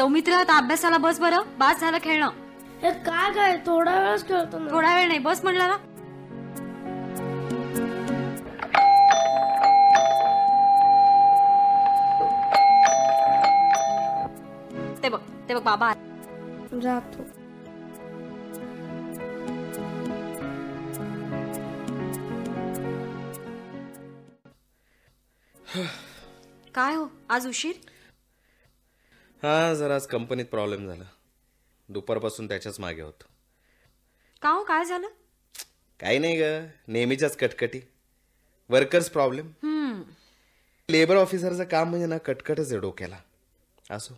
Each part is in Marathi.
सौमित्र आता अभ्यासाला बस बरं बास झालं खेळणं काय काय थोडा वेळच खेळतो थोडा वेळ नाही बस म्हणला ना ते बघ ते बघ बाबा काय हो आज उशीर हा जरा आज कंपनीत प्रॉब्लेम झाला दुपारपासून त्याच्याच मागे होतो का हो काय झालं काही नाही ग नेहमीच्याच कटकटी वर्कर्स प्रॉब्लेम लेबर ऑफिसरचं काम म्हणजे ना कटकटच आहे डोक्याला असो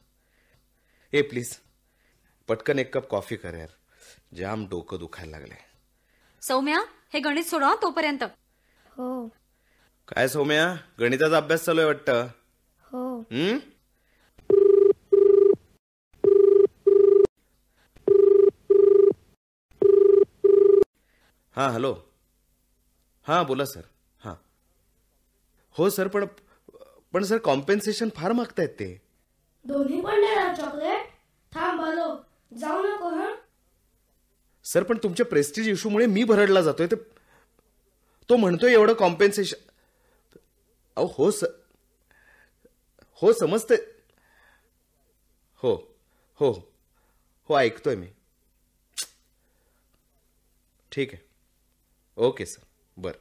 ए प्लीज पटकन एक कप कॉफी कर यार जाम डोकं दुखायला लागले सौम्या हे गणित सोडवा तोपर्यंत हो काय सौम्या गणिताचा अभ्यास चालू आहे वाटतं हो हम्म हां हॅलो हां बोला सर हां हो सर पण पण सर कॉम्पेन्सेशन फार मागतायत ते दोन्ही पण चॉकलेट थांब जाऊ नको सर पण तुमच्या प्रेस्टिज इश्यूमुळे मी भरडला जातोय ते तो म्हणतोय एवढं कॉम्पेन्सेशन अहो हो सर हो समजते हो हो हो ऐकतोय मी ठीक आहे ओके सर बर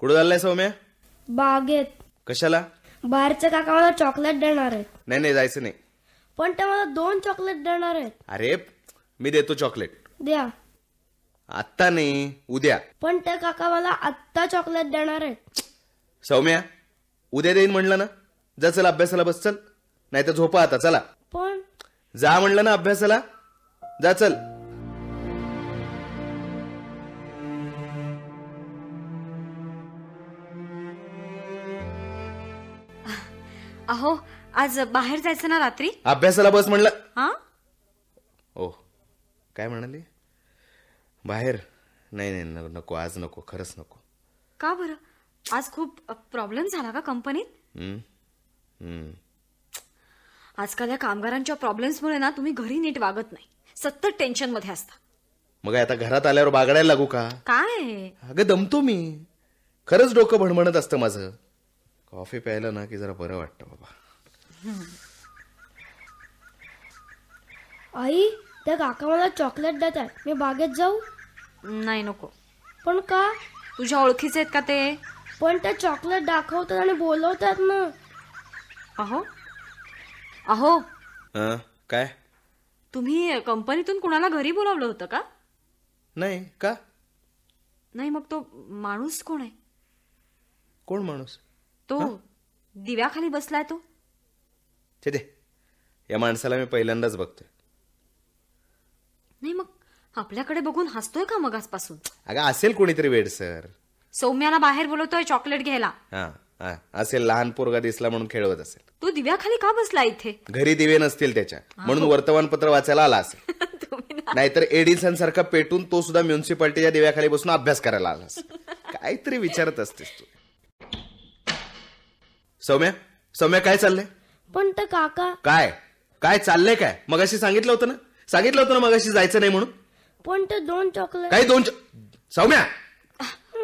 कुठं चाललाय सौम्या बागेत कशाला बाहेरच्या काका मला चॉकलेट देणार आहेत नाही नाही जायचं नाही पण ते मला दोन चॉकलेट देणार आहेत अरे मी देतो चॉकलेट द्या आत्ता नाही उद्या पण त्या काका मला आत्ता चॉकलेट देणार आहेत सौम्या उद्या देईन म्हणलं ना जा चला अभ्यासाला बस चल नाही तर झोपा आता चला पण जा म्हणलं ना अभ्यासाला जा चल अहो आज बाहेर जायचं ना रात्री अभ्यासाला बस म्हणलं हा ओ काय म्हणाली बाहेर नाही नाही नको आज नको खरंच नको का बरं आज खूप प्रॉब्लेम झाला का कंपनीत आजकाल या कामगारांच्या प्रॉब्लेम्समुळे ना तुम्ही घरी नीट वागत नाही सतत टेन्शन मध्ये असता मग आता घरात आल्यावर बागडायला लागू का काय अगं दमतो मी खरंच डोकं भणभणत असतं माझं कॉफी प्यायला ना की जरा बरं वाटतं बाबा आई त्या काका मला चॉकलेट देतात मी बागेत जाऊ नाही नको पण का तुझ्या ओळखीचे आहेत का ते पण त्या चॉकलेट दाखवतात आणि बोलवतात ना अहो अहो काय तुम्ही कंपनीतून कुणाला घरी बोलावलं होतं का नाही का नाही मग तो माणूस कोण आहे कोण माणूस तो दिव्याखाली बसलाय तो दे या माणसाला मी पहिल्यांदाच बघतोय नाही मग आपल्याकडे बघून हसतोय का मग आजपासून अगं असेल कोणीतरी वेड सर सौम्याला बाहेर बोलवतोय चॉकलेट घ्यायला असेल लहान पोरगा दिसला म्हणून खेळवत असेल तो दिव्याखाली का बसला इथे घरी दिवे नसतील त्याच्या म्हणून वर्तमानपत्र वाचायला आला असेल नाहीतर एडिसन सारखा पेटून तो सुद्धा म्युन्सिपाल्टीच्या दिव्याखाली बसून अभ्यास करायला आला असेल. काहीतरी विचारत असतेस तू सौम्या सौम्या काय चाललंय पण तर काका काय काय चाललंय काय मगाशी सांगितलं होतं ना सांगितलं होतं ना मगाशी जायचं नाही म्हणून पण तर दोन चॉकलेट काय दोन सौम्या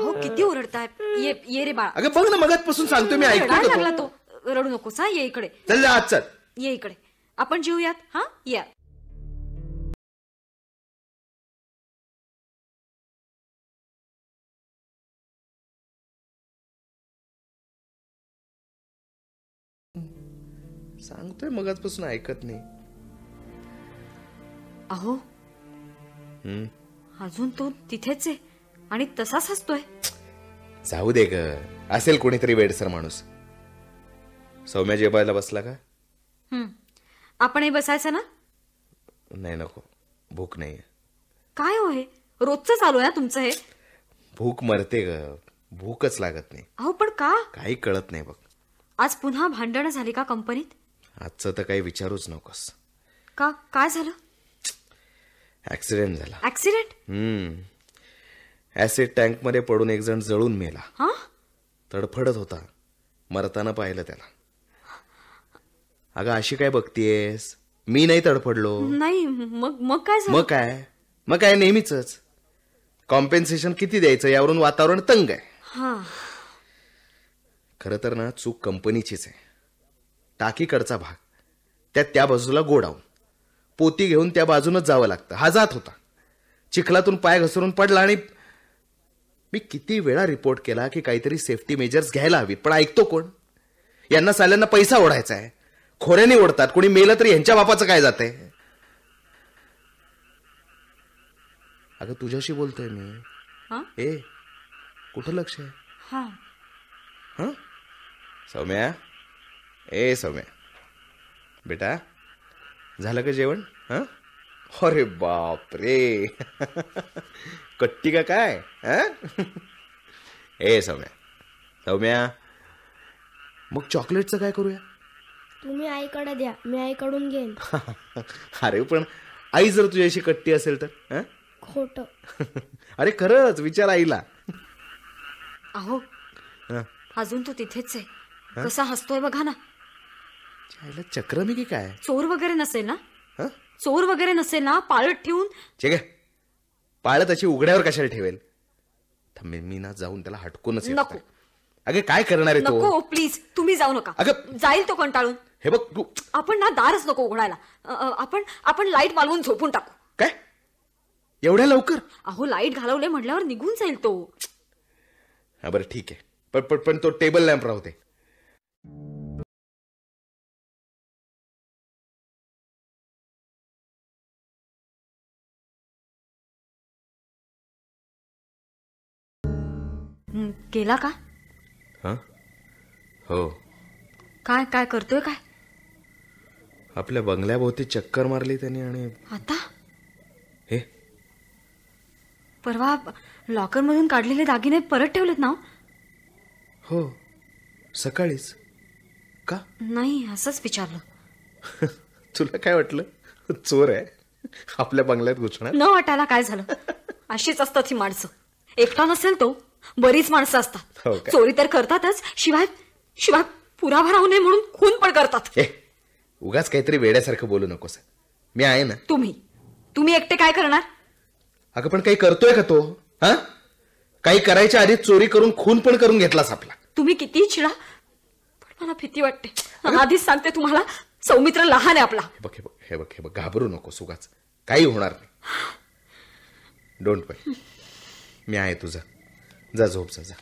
हो किती ओरडताय ये ये रे बाळा अगं बघ ना मगातपासून सांगतो मी ऐकतो तो रडू नकोस हा ये इकडे चल जा आज चल ये इकडे आपण जेऊयात हा या सांगतोय मगाचपासून ऐकत नाही अहो अजून तो तिथेच आहे आणि तसाच असतोय जाऊ दे ग असेल कोणीतरी वेडसर माणूस सौम्या जेवायला बसला का आपण आपणही बसायचं ना नाही नको भूक नाही काय हो हे रोजच चालू आहे ना तुमचं हे भूक मरते ग भूकच लागत नाही अहो पण का काही कळत नाही बघ आज पुन्हा भांडणं झाली का कंपनीत आजचं तर काही विचारूच नकोस का काय झालं ऍक्सिडेंट झाला ऍक्सिडेंट हम्म ऍसिड टँक मध्ये पडून एक जण जळून मेला तडफडत होता मरताना पाहिलं त्याला अगं अशी काय बघतीयस मी नाही तडफडलो नाही मग मग काय मग काय मग काय नेहमीच कॉम्पेन्सेशन किती द्यायचं यावरून वातावरण तंग आहे खर तर ना चूक कंपनीचीच आहे टाकीकडचा भाग त्या त्या बाजूला गोडाऊन पोती घेऊन त्या बाजूनच जावं लागतं हा जात होता चिखलातून पाय घसरून पडला आणि मी किती वेळा रिपोर्ट केला की काहीतरी सेफ्टी मेजर्स घ्यायला हवीत पण ऐकतो कोण यांना साल्यांना पैसा ओढायचा आहे खोऱ्याने ओढतात कोणी मेलं तरी यांच्या बापाचं काय जात आहे अगं तुझ्याशी बोलतोय मी ए कुठं लक्ष आहे सौम्या ए सौम्या बेटा झालं का जेवण हा अरे बाप रे कट्टी का काय ए सौम्या सौम्या मग चॉकलेटचं काय करूया तुम्ही आईकडे द्या मी आईकडून घेईन अरे पण आई जर तुझ्याशी कट्टी असेल तर खोट अरे खरंच विचार आईला अहो अजून तू तिथेच आहे कसा हसतोय बघा ना चक्रमी की काय चोर वगैरे नसेल ना चोर वगैरे नसेल ना पाळत ठेवून ठीक पाळत अशी उघड्यावर कशाला ठेवेल मी ना जाऊन त्याला हटकूनच नसेल अगं काय करणार आहे नको प्लीज तुम्ही जाऊ नका अगं- जाईल तो कंटाळून हे बघ तू आपण ना दारच नको उघडायला आपण आपण लाईट मालवून झोपून टाकू काय एवढ्या लवकर अहो लाईट घालवले म्हटल्यावर निघून जाईल तो हा बरं ठीक आहे पण पण पण तो टेबल लॅम्प राहते केला का हा हो काय काय करतोय काय आपल्या बंगल्याभोवती चक्कर मारली त्याने आणि आता हे परवा लॉकर मधून काढलेले दागिने परत ठेवलेत ना हो, हो. सकाळीच का नाही असंच विचारलं तुला काय वाटलं चोर आहे आपल्या बंगल्यात घुसणार न वाटायला काय झालं अशीच असतात ही माणसं एकटा नसेल तो बरीच माणसं असतात हो चोरी तर करतातच शिवाय शिवाय पुराभा राहू नये म्हणून खून पण करतात उगाच काहीतरी वेड्यासारखं बोलू नकोस मी आहे ना तुम्ही तुम्ही एकटे काय करणार अगं पण काही करतोय का तो हा काही करायच्या आधी चोरी करून खून पण करून घेतलास आपला तुम्ही किती चिडा पण मला भीती वाटते आधीच सांगते तुम्हाला सौमित्र लहान आहे आपला हे बघ हे बघ हे बघ घाबरू नकोस उगाच काही होणार नाही डोंट बाय मी आहे तुझं जा झोप जा जा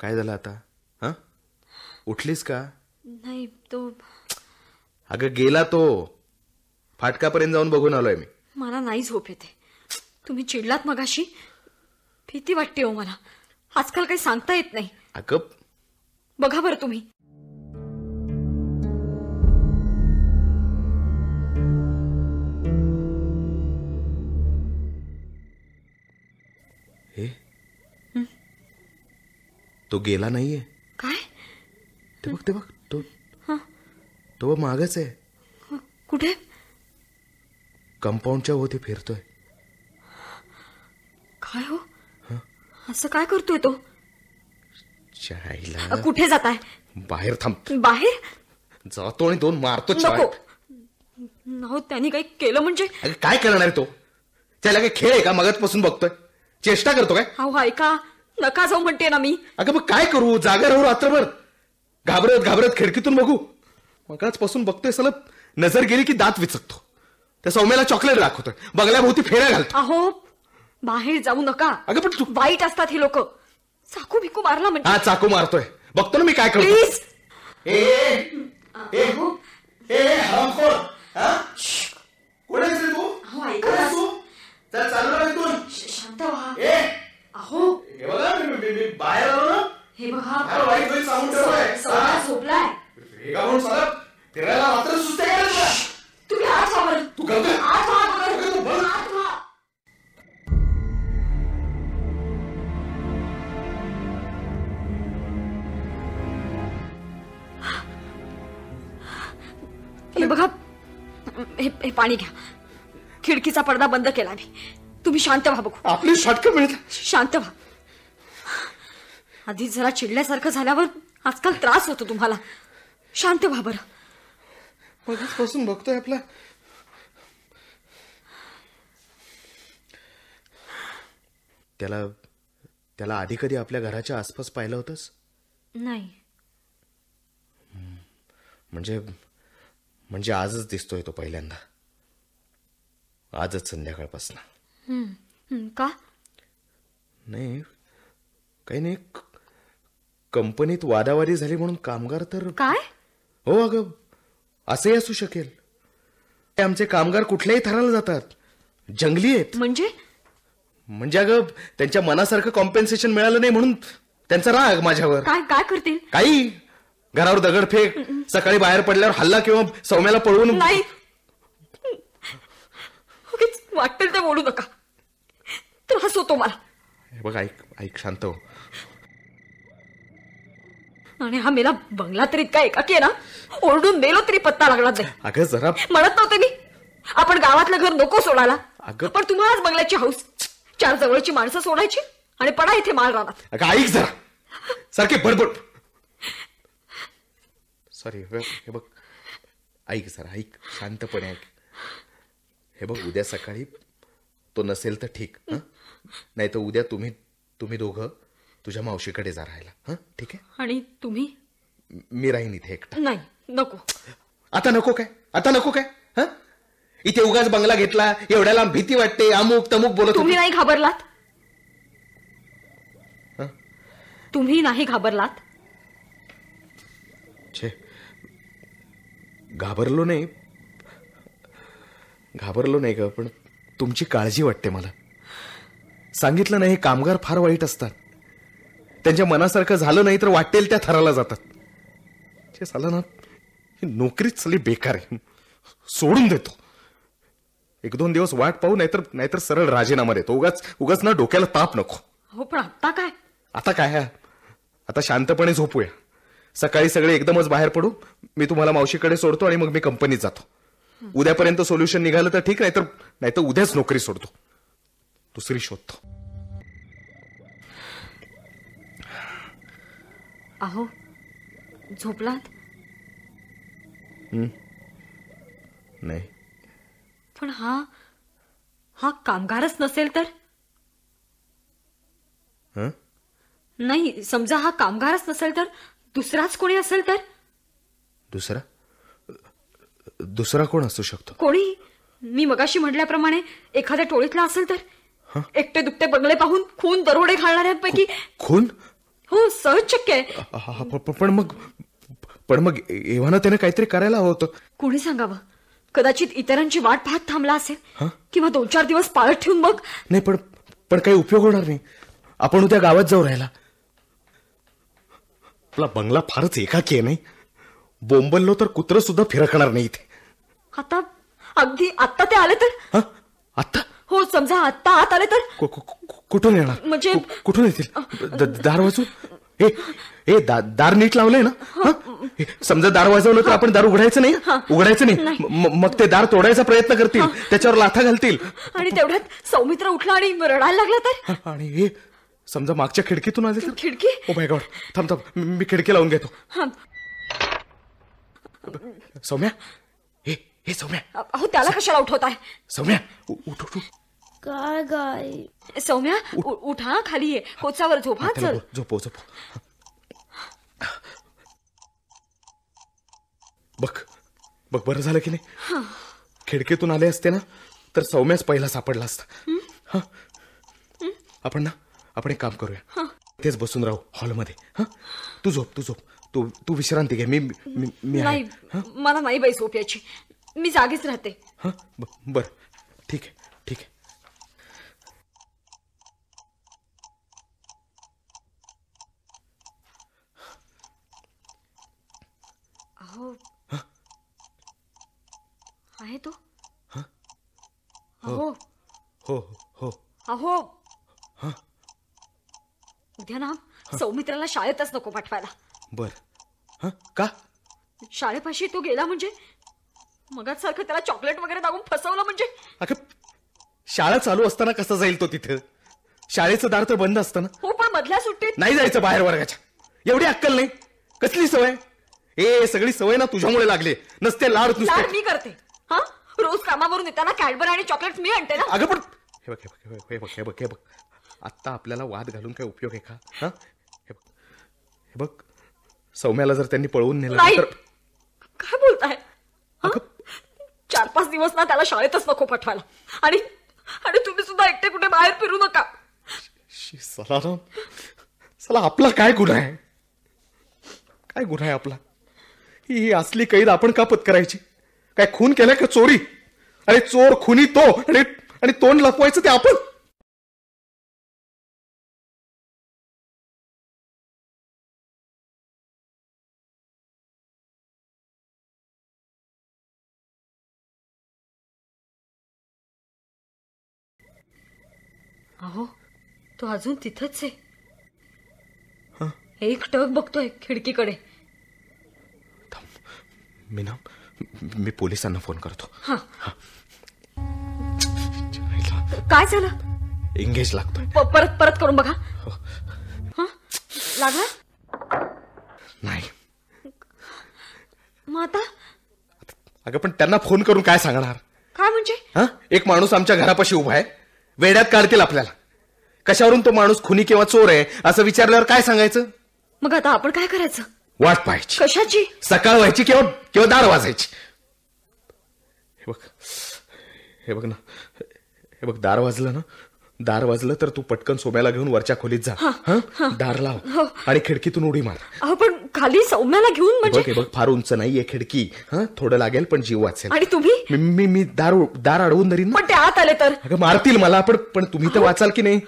काय झालं आता उठलीस का नाही तो अगं गेला तो फाटकापर्यंत जाऊन बघून आलोय मी मला नाही झोप येते तुम्ही चिडलात मगाशी भीती वाटते हो मला आजकाल काही सांगता येत नाही अगं बघा बरं तुम्ही तो गेला नाहीये ते बघ बघ तो तो मागच आहे कुठे कंपाऊंडच्या होती फिरतोय काय हो असं काय करतोय तो चायला कुठे जात आहे बाहेर थांब बाहेर जातो आणि दोन मारतो नाही त्यांनी काही केलं म्हणजे काय करणार तो त्याला काही खेळ आहे का मगत पासून बघतोय चेष्टा करतो काय अहो ऐका नका जाऊ म्हणते ना मी अगं मग काय करू जागा राहू रात्रभर घाबरत घाबरत खिडकीतून बघू मगाच पासून बघतोय सलग नजर गेली की दात विचकतो त्या सौम्याला चॉकलेट दाखवतोय बंगल्याभोवती फेऱ्या घालतो अहो बाहेर जाऊ नका अगं पण तू वाईट असतात हे लोक चाकू भिकू मारला म्हणजे हा चाकू मारतोय बघतो ना मी काय करतो प्लीज ए ए हा कुठे अहो चल ए अहो बाहेर आलो ना हे बघा वाईट होईल सांगून ठेवलंय सगळा झोपलाय रेगावून सरक फिरायला मात्र सुचते का तुला तुम्ही आठ वापर तू गंगा आठ वापर आठ हे बघा हे पाणी घ्या खिडकीचा पडदा बंद केला मी तुम्ही शांत व्हा बघू आपली शॉटकट मिळत शांत व्हा आधी जरा चिडल्यासारखं झाल्यावर आजकाल त्रास होतो तुम्हाला शांत व्हा बरं बसून बघतोय आपला त्याला त्याला आधी कधी आपल्या घराच्या आसपास पाहिलं होतंस नाही म्हणजे म्हणजे आजच दिसतोय तो पहिल्यांदा आजच संध्याकाळपासून का नाही काही नाही कंपनीत वादावादी झाली म्हणून कामगार तर काय हो अग असंही असू शकेल ते आमचे कामगार कुठल्याही थराला जातात जंगली आहेत म्हणजे म्हणजे अगं त्यांच्या मनासारखं कॉम्पेन्सेशन मिळालं नाही म्हणून त्यांचा राग माझ्यावर काय काय करतील काही घरावर दगड फेक सकाळी बाहेर पडल्यावर हल्ला किंवा सौम्याला पळवून नाही ते बोलू नका त्रास होतो मला बघ ऐक ऐक शांत हो आणि हा मेला बंगला तरी इतका एकाकी आहे ना ओरडून मेलो तरी पत्ता लागला नाही अगं जरा म्हणत नव्हते मी आपण गावातलं घर नको सोडायला अगं पण तुम्हालाच बंगल्याची हाऊस चार जवळची माणसं सोडायची आणि पडा इथे माल राहणार अगं ऐक जरा सारखे बडबड सॉरी हे बघ ऐक जरा ऐक शांतपणे ऐक हे बघ उद्या सकाळी तो नसेल तर ठीक नाही तर उद्या तुम्ही तुम्ही दोघं तुझ्या मावशीकडे जा राहायला हा ठीक आहे आणि तुम्ही मी राहीन इथे एकटा नाही नको आता नको काय आता नको काय हा इथे उगाच बंगला घेतला एवढ्याला भीती वाटते अमुक तमुक बोलत तुम्ही नाही घाबरलात तुम्ही नाही घाबरलात छे घाबरलो नाही घाबरलो नाही ग पण तुमची काळजी वाटते मला सांगितलं नाही हे कामगार फार वाईट असतात त्यांच्या मनासारखं झालं नाही तर वाटेल त्या थराला जातात झालं ना नोकरीच सली बेकार आहे सोडून देतो एक दोन दिवस वाट पाहू नाहीतर नाहीतर सरळ राजीनामा देतो उगाच उगाच ना डोक्याला ताप नको हो पण आता काय आता काय आता शांतपणे झोपूया सकाळी सगळे एकदमच बाहेर पडू मी तुम्हाला मावशीकडे सोडतो आणि मग मी कंपनीत जातो उद्यापर्यंत सोल्युशन निघालं तर ठीक नाहीतर नाहीतर उद्याच नोकरी सोडतो दुसरी शोधतो अहो झोपलात नाही पण हा हा कामगारच नसेल तर नाही समजा हा कामगारच नसेल तर दुसराच कोणी असेल तर दुसरा दुसरा कोण असू शकतो कोणी मी मगाशी म्हटल्याप्रमाणे एखाद्या टोळीतला असेल तर एकटे दुखटे बंगले पाहून खून दरोडे घालणाऱ्यांपैकी खून हो सहज शक्य आहे पण मग पण मग एव्हा त्याने काहीतरी करायला हवं होतं कोणी सांगावं कदाचित इतरांची वाट पाहत थांबला असेल किंवा दोन चार दिवस पाळत ठेवून मग नाही पण पण काही उपयोग होणार नाही आपण उद्या गावात जाऊ राहिला आपला बंगला फारच एकाकी आहे नाही बोंबललो तर कुत्र सुद्धा फिरकणार नाही इथे आता अगदी आत्ता ते आले तर आत्ता हो समजा आता आत आले तर कुठून येणार म्हणजे कुठून येतील दार वाजू हे दार नीट लावलंय ना हो. समजा दार वाजवलं तर हो. आपण दार उघडायचं नाही उघडायचं नाही मग ते दार तोडायचा प्रयत्न करतील त्याच्यावर लाथा घालतील आणि तेवढ्यात सौमित्र उठला आणि रडायला लागला तर आणि हे समजा मागच्या खिडकीतून आले तर खिडकी ओ माय गॉड थांब थांब मी खिडकी लावून घेतो सौम्या हे सौम्या अहो त्याला कशाला आहे सौम्या उठ उठ काय गाय सौम्या उठा खाली ये कोचावर झोपा चल झोपो झोपो बघ बघ बरं झालं की नाही खिडकीतून आले असते ना तर सौम्याच पहिला सापडला असता आपण ना आपण एक काम करूया तेच बसून राहू हॉलमध्ये हं? तू झोप तू झोप तू तू विश्रांती घे मी मी- मला नाही बाई झोप याची मी जागीच राहते बर ठीक आहे ठीक आहे अहो आहे तो हो. अहो हो हो, हो. अहो उद्या ना सौमित्राला शाळेतच नको पाठवायला बर हा का शाळेपाशी तो गेला म्हणजे मग सारखं त्याला चॉकलेट वगैरे दागून फसवलं म्हणजे अगं शाळा चालू असताना कसा जाईल तो तिथे शाळेचं दार तर बंद असतं ना हो पण मधल्या सुट्टीत नाही जायचं बाहेर वर्गाच्या एवढी अक्कल नाही कसली सवय ए सगळी सवय ना तुझ्यामुळे लागले नसते लाड तुझ्या मी करते हा रोज कामावरून येताना कॅडबर आणि चॉकलेट मी आणते ना अगं पण हे बघ हे बघ हे बघ हे बघ बघ आपल्याला वाद घालून काय उपयोग आहे का हा हे बघ हे बघ सौम्याला जर त्यांनी पळवून नेलं तर काय बोलताय चार पाच दिवस ना त्याला शाळेतच नको पाठवायला आणि आणि तुम्ही सुद्धा एकटे कुठे बाहेर फिरू नका सलाराम चला आपला काय गुन्हा आहे काय गुन्हा आहे आपला ही असली कैद आपण का पत्करायची काय खून केलाय का चोरी अरे चोर खुनी तो आणि तोंड लपवायचं ते आपण अहो तो अजून तिथंच आहे एक टक बघतोय खिडकीकडे मी ना मी पोलिसांना फोन करतो काय झालं एंगेज लागतोय परत परत करून बघा हो. लागला नाही माता आता अगं पण त्यांना फोन करून काय सांगणार काय म्हणजे एक माणूस आमच्या घरापाशी उभा आहे वेड्यात काढतील आपल्याला कशावरून तो माणूस खुनी किंवा चोर आहे असं विचारल्यावर काय सांगायचं मग आता आपण काय करायचं वाट पाहायची कशाची सकाळ व्हायची किंवा किंवा दार वाजायची हे बघ हे बघ ना हे बघ दार वाजलं ना दार वाजलं तर तू पटकन सोम्याला घेऊन वरच्या खोलीत जा दार लाव हो. आणि खिडकीतून उडी मार पण खाली सौम्याला घेऊन म्हणजे बघ फार उंच नाहीये खिडकी हा थोडं लागेल पण जीव वाचेल आणि तुम्ही मी मी दार दार अडवून धरीन पण ते आत आले तर मारतील मला पण पण तुम्ही तर वाचाल की नाही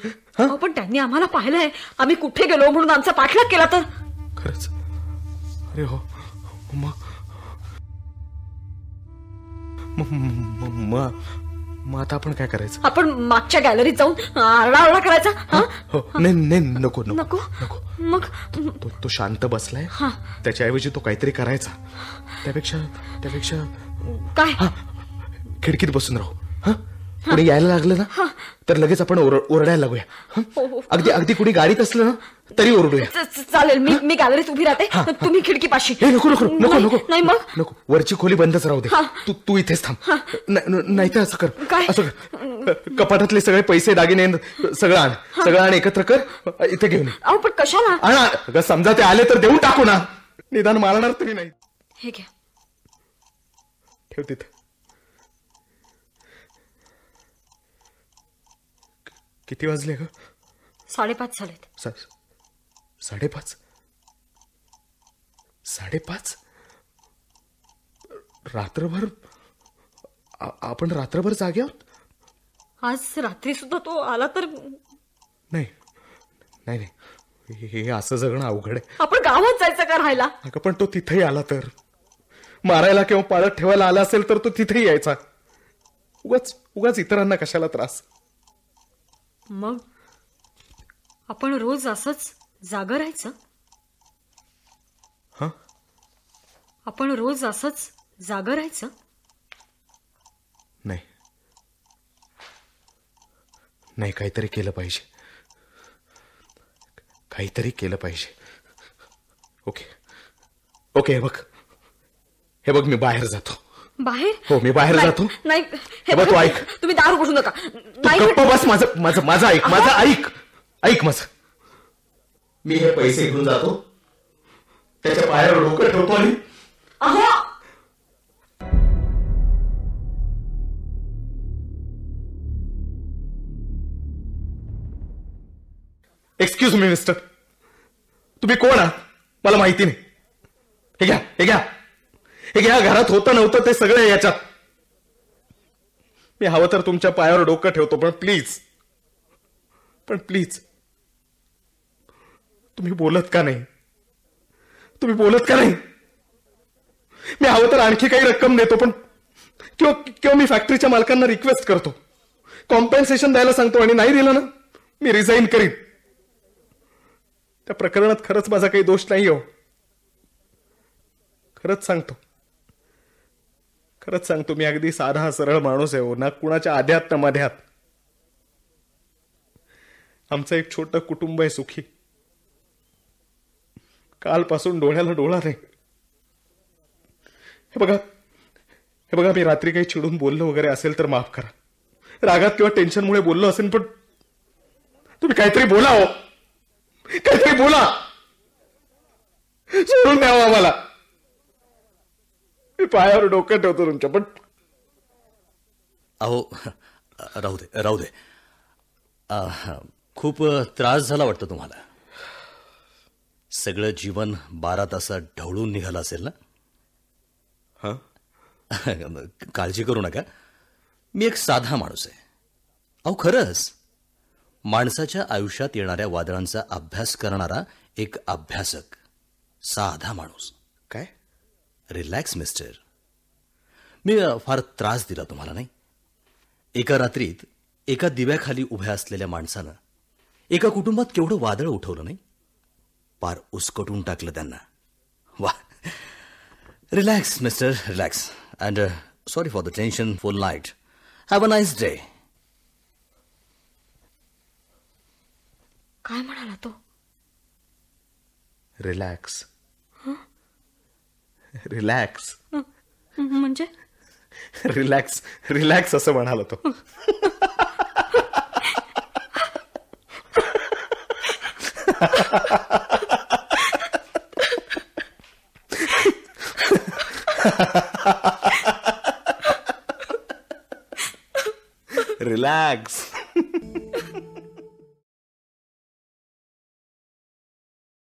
पण त्यांनी आम्हाला पाहिलंय आम्ही कुठे गेलो म्हणून आमचा पाठलाग केला तर खरंच अरे हो मग मग आता आपण काय करायचं आपण मागच्या गॅलरीत जाऊन आरडा आरडा करायचा हो, नको नको नको मग तो तो शांत बसलाय हा. त्याच्याऐवजी तो काहीतरी करायचा त्यापेक्षा त्यापेक्षा काय खिडकीत बसून राहू हा कुणी यायला लागलं ना तर लगेच आपण ओरडायला लागूया हो, हो. अगदी अगदी कुणी गाडीत असलं ना तरी ओरडूया चालेल मी मी गॅलरीत उभी राहते तुम्ही पाशी नको नको नको नको नाही मग नको वरची खोली बंदच राहू दे तू तू इथेच थांब नाही तर असं कर असं कर कपाटातले सगळे पैसे दागिने सगळं आण सगळं आण एकत्र कर इथे घेऊन अहो पण कशाला आणा समजा ते आले तर देऊन टाकू ना निदान मारणार तरी नाही हे घ्या ठेव तिथं किती वाजले ग साडेपाच झालेत साडेपाच साडेपाच रात्रभर आपण रात्रभर जागे आहोत आज रात्री सुद्धा तो आला तर नाही नाही नाही हे असं जगणं अवघड आहे आपण गावात जायचं का राहायला अगं पण तो तिथेही आला तर मारायला किंवा पाळत ठेवायला आला असेल तर तो तिथेही यायचा उगाच उगाच इतरांना कशाला त्रास मग आपण रोज असंच जाग राहायचं हं आपण रोज असंच जाग राहायचं नाही नाही काहीतरी केलं पाहिजे काहीतरी केलं पाहिजे ओके ओके हे बघ हे बघ मी बाहेर जातो बाहेर हो मी बाहेर जातो नाही तू ऐक तुम्ही दार उघडू नका गप्प बस माझं माझं माझं ऐक माझं ऐक ऐक माझ मी हे पैसे घेऊन जातो त्याच्या पायावर डोकं ठेवतो आणि एक्सक्यूज मी मिस्टर तुम्ही कोण आहात मला माहिती नाही हे घ्या हे घ्या हे घ्या घरात होतं नव्हतं ते सगळं याच्यात मी हवं तर तुमच्या पायावर डोकं ठेवतो पण प्लीज पण प्लीज तुम्ही बोलत का नाही तुम्ही बोलत का नाही मी हवं तर आणखी काही रक्कम देतो पण किंवा किंवा मी फॅक्टरीच्या मालकांना रिक्वेस्ट करतो कॉम्पेन्सेशन द्यायला सांगतो आणि नाही दिलं ना मी रिझाईन करीन त्या प्रकरणात खरंच माझा काही दोष नाही हो खरंच सांगतो खरंच सांगतो मी अगदी साधा सरळ माणूस आहे हो ना कुणाच्या आध्यात ना मध्यात आमचं एक छोट कुटुंब आहे सुखी कालपासून डोळ्याला डोळा रे हे बघा हे बघा मी रात्री काही चिडून बोललो वगैरे असेल तर माफ करा रागात किंवा टेन्शनमुळे बोललो असेल पण तुम्ही काहीतरी बोला हो काहीतरी बोला सोडून द्यावं हो आम्हाला पायावर डोकं ठेवतो तुमच्या पण अहो राहू दे राहू दे खूप त्रास झाला वाटतं तुम्हाला सगळं जीवन बारा तासात ढवळून निघालं असेल ना काळजी करू नका मी एक साधा माणूस आहे अहो खरंच माणसाच्या आयुष्यात येणाऱ्या वादळांचा अभ्यास करणारा एक अभ्यासक साधा माणूस काय रिलॅक्स मिस्टर मी फार त्रास दिला तुम्हाला नाही एका रात्रीत एका दिव्याखाली उभ्या असलेल्या माणसानं एका कुटुंबात केवढं वादळ उठवलं नाही पार उसकटून टाकलं त्यांना वा relax mister relax and sorry for the tension full night have a nice day काय म्हणाला तो रिलॅक्स रिलॅक्स म्हणजे रिलॅक्स रिलॅक्स असं म्हणाला तो रिलॅक्स